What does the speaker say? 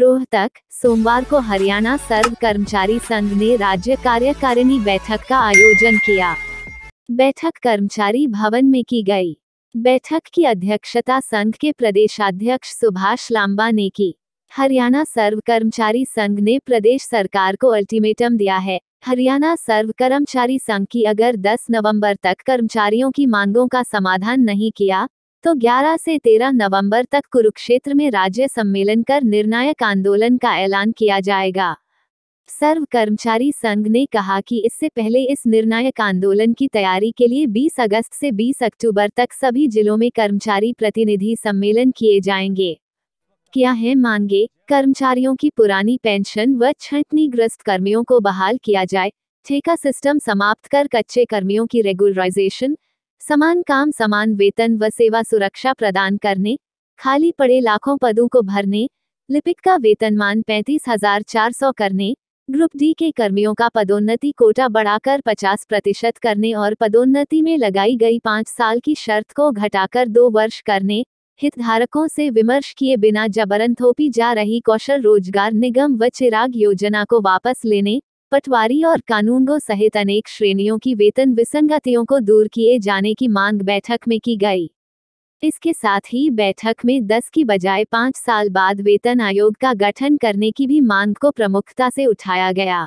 रोहतक सोमवार को हरियाणा सर्व कर्मचारी संघ ने राज्य कार्यकारिणी बैठक का आयोजन किया बैठक कर्मचारी भवन में की गई बैठक की अध्यक्षता संघ के प्रदेशाध्यक्ष सुभाष लांबा ने की हरियाणा सर्व कर्मचारी संघ ने प्रदेश सरकार को अल्टीमेटम दिया है हरियाणा सर्व कर्मचारी संघ की अगर 10 नवंबर तक कर्मचारियों की मांगों का समाधान नहीं किया तो 11 से 13 नवंबर तक कुरुक्षेत्र में राज्य सम्मेलन कर निर्णायक आंदोलन का ऐलान किया जाएगा सर्व कर्मचारी संघ ने कहा कि इससे पहले इस निर्णायक आंदोलन की तैयारी के लिए 20 अगस्त से 20 अक्टूबर तक सभी जिलों में कर्मचारी प्रतिनिधि सम्मेलन किए जाएंगे क्या है मांगे कर्मचारियों की पुरानी पेंशन व ग्रस्त कर्मियों को बहाल किया जाए ठेका सिस्टम समाप्त कर कच्चे कर्मियों की रेगुलराइजेशन समान काम समान वेतन व सेवा सुरक्षा प्रदान करने खाली पड़े लाखों पदों को भरने लिपिक का वेतनमान पैंतीस हजार चार सौ करने ग्रुप डी के कर्मियों का पदोन्नति कोटा बढ़ाकर 50 प्रतिशत करने और पदोन्नति में लगाई गई पाँच साल की शर्त को घटाकर दो वर्ष करने हितधारकों से विमर्श किए बिना जबरन थोपी जा रही कौशल रोजगार निगम व चिराग योजना को वापस लेने पटवारी और कानूनगो सहित अनेक श्रेणियों की वेतन विसंगतियों को दूर किए जाने की मांग बैठक में की गई इसके साथ ही बैठक में 10 की बजाय पाँच साल बाद वेतन आयोग का गठन करने की भी मांग को प्रमुखता से उठाया गया